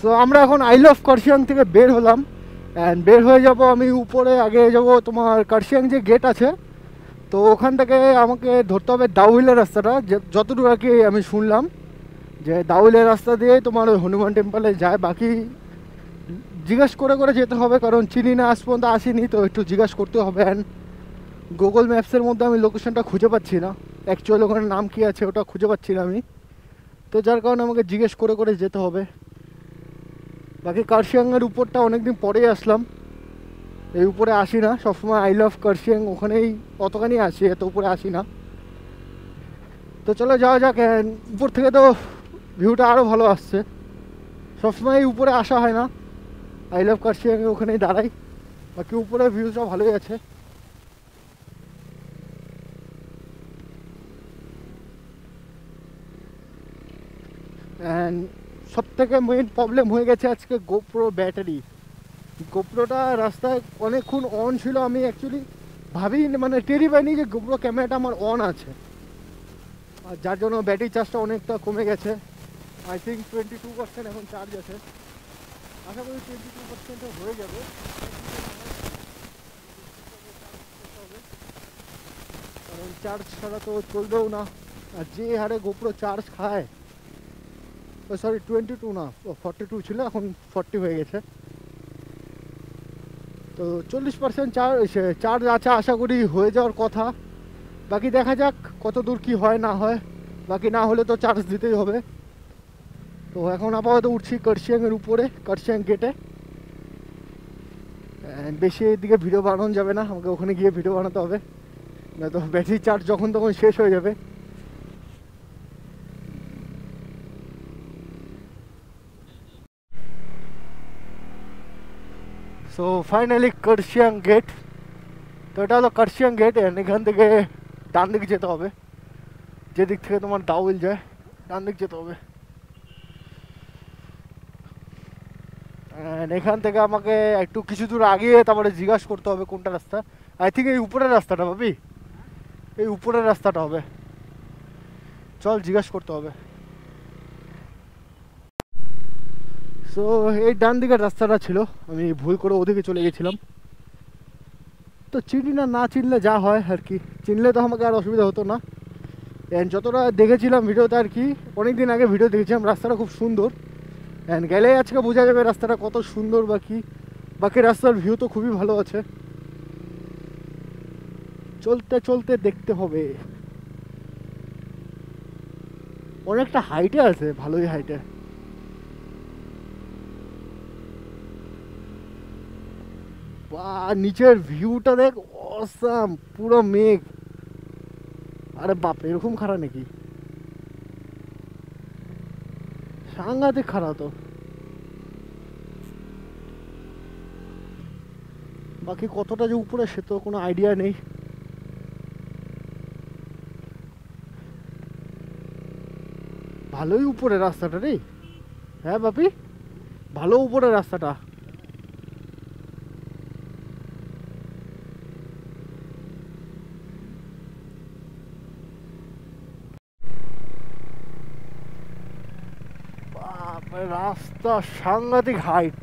so আমরা এখন আইল অফ কার্শিয়াং থেকে বের হলাম অ্যান্ড বের হয়ে যাব আমি উপরে আগে যাব তোমার কার্শিয়াং যে গেট আছে তো ওখান থেকে আমাকে ধরতে হবে দাউহিলের রাস্তাটা যতটুকু আর কি আমি শুনলাম যে দাউলের রাস্তা দিয়ে তোমার ওই হনুমান টেম্পলে যায় বাকি জিজ্ঞেস করে করে যেতে হবে কারণ চিনি না আজ পর্যন্ত আসিনি তো একটু জিজ্ঞেস করতে হবে অ্যান্ড গুগল ম্যাপসের মধ্যে আমি লোকেশনটা খুঁজে পাচ্ছি না অ্যাকচুয়ালি ওখানে নাম কী আছে ওটা খুঁজে পাচ্ছি না আমি তো যার কারণে আমাকে জিজ্ঞেস করে করে যেতে হবে বাকি কার্শিয়াঙ্গের উপরটা অনেকদিন পরেই আসলাম এই উপরে আসি না সবসময় আই লাভ কার্শিয়াং ওখানেই অতখানি আসি এত উপরে আসি না তো চলো যাওয়া যাক উপর থেকে তো ভিউটা আরও ভালো আসছে সবসময় উপরে আসা হয় না আই লাভ কার্শিয়াঙ্গে ওখানেই দাঁড়াই বাকি উপরে ভিউটা ভালোই আছে অ্যান্ড সবথেকে মেন প্রবলেম হয়ে গেছে আজকে গোপ্রো ব্যাটারি গোপ্রোটা রাস্তায় অনেকক্ষণ অন ছিল আমি অ্যাকচুয়ালি ভাবি মানে টেরি পাইনি যে গোপ্রো ক্যামেরাটা আমার অন আছে আর যার জন্য ব্যাটারি চার্জটা অনেকটা কমে গেছে I think twenty two percent এখন চার্জ আছে আশা করি টোয়েন্টি টু পার্সেন্ট হয়ে যাবে কারণ চার্জ ছাড়া তো চলবেও না আর যে হারে গোপ্রো চার্জ খায় সরি টোয়েন্টি টু না ফর্টি টু ছিল এখন ফর্টি হয়ে গেছে তো চল্লিশ পার্সেন্ট চার্জ চার্জ আছে আশা করি হয়ে যাওয়ার কথা বাকি দেখা যাক কত দূর কী হয় না হয় বাকি না হলে তো চার্জ দিতেই হবে তো এখন আপাতত উঠছি কার্সিয়াংয়ের উপরে কার্সিয়াং গেটে বেশি এদিকে ভিডিও বানানো যাবে না আমাকে ওখানে গিয়ে ভিডিও বানাতে হবে না তো ব্যাটারি চার্জ যখন তখন শেষ হয়ে যাবে So ফাইনালি Karshiang গেট তো এটা হলো কার্শিয়াং গেট এখান থেকে ডান দিকে যেতে হবে যেদিক থেকে তোমার দাউল যায় ডান দিক যেতে হবে এখান থেকে আমাকে একটু কিছু দূর আগিয়ে তারপরে জিজ্ঞাসা করতে হবে কোনটা রাস্তা আই থিঙ্ক এই উপরের রাস্তাটা ভাবি এই উপরের রাস্তাটা হবে চল জিজ্ঞাসা করতে হবে সো এই ডান দিকের রাস্তাটা ছিল আমি ভুল করে ওদিকে চলে গেছিলাম তো চিনি না না চিনলে যা হয় আর কি চিনলে তো আমাকে আর অসুবিধা হতো না অ্যান্ড যতটা দেখেছিলাম ভিডিওতে আর কি অনেক দিন আগে ভিডিও দেখেছিলাম রাস্তাটা খুব সুন্দর অ্যান্ড গেলে আজকে বোঝা যাবে রাস্তাটা কত সুন্দর বা কি বাকি রাস্তার ভিউ তো খুবই ভালো আছে চলতে চলতে দেখতে হবে অনেকটা হাইটে আছে ভালোই হাইটে বা নিচের ভিউটা দেখ অসাম পুরো মেঘ আরে বাপ এরকম খারাপ নাকি সাংঘাতিক খারাপ তো বাকি কতটা যে উপরে সে তো কোনো আইডিয়া নেই ভালোই উপরে রাস্তাটা রে হ্যাঁ বাপি ভালো উপরে রাস্তাটা রাস্তা সাংঘাতিক হাইট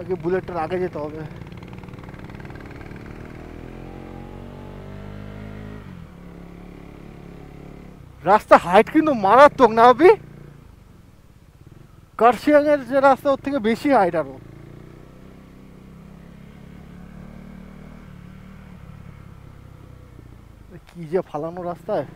আগে বুলেটটার আগে যেতে হবে রাস্তা হাইট কিন্তু মারাত্মক না আপনি কার্শিয়াংয়ের যে রাস্তা ওর থেকে বেশি হাইট আরো কি যে ফালানো রাস্তায়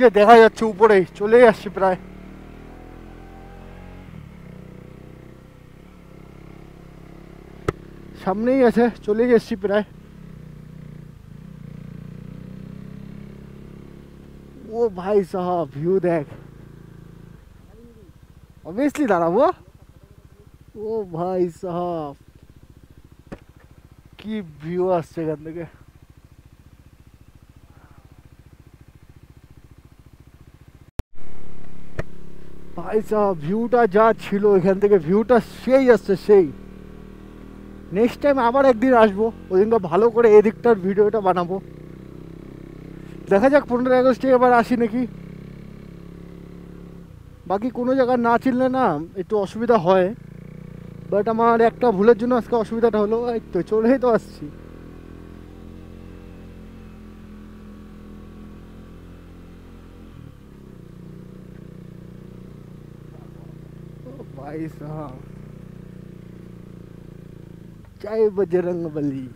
সে দেখা যাচ্ছে উপরে চলেই আসছি প্রায় সামনেই আছে চলেই এসছি প্রায় ও ভাই সাহাব ভিউ দেখ অবভিয়াসলি দাঁড়াবো ও ভাই সাহাব কি ভিউ আসছে এখান থেকে ভাই সাহেব ভিউটা যা ছিল এখান থেকে ভিউটা সেই আসছে সেই নেক্সট টাইম আবার একদিন আসবো ওদিনটা ভালো করে এদিকটার ভিডিওটা বানাবো দেখা যাক পনেরোই আগস্টে এবার আসি নাকি বাকি কোনো জায়গা না চিনলে না একটু অসুবিধা হয় বাট আমার একটা ভুলের জন্য আজকে অসুবিধাটা হলো এই তো চলেই তো আসছি भाई साहब चाहे बजरंग बली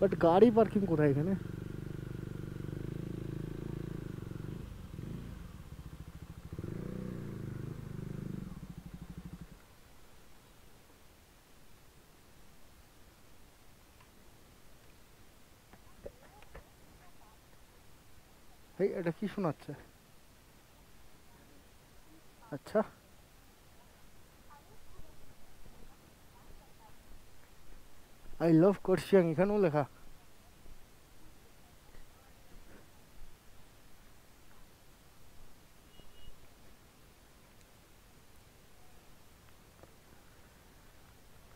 बट गाड़ी पार्किंग को रहेगा ना এটা কি শোনাচ্ছে আচ্ছা আই লাভ করছিয়াং এখানেও লেখা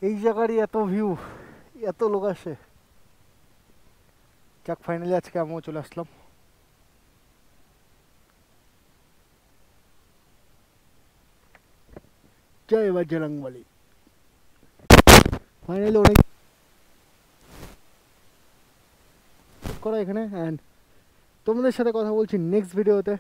এই জায়গারই এত ভিউ এত লোক আসে যাক ফাইনালি আজকে আমিও চলে আসলাম জয় বা জলাঙ্গবালি ফাইনালি অনেক করা এখানে অ্যান্ড তোমাদের সাথে কথা বলছি নেক্সট ভিডিওতে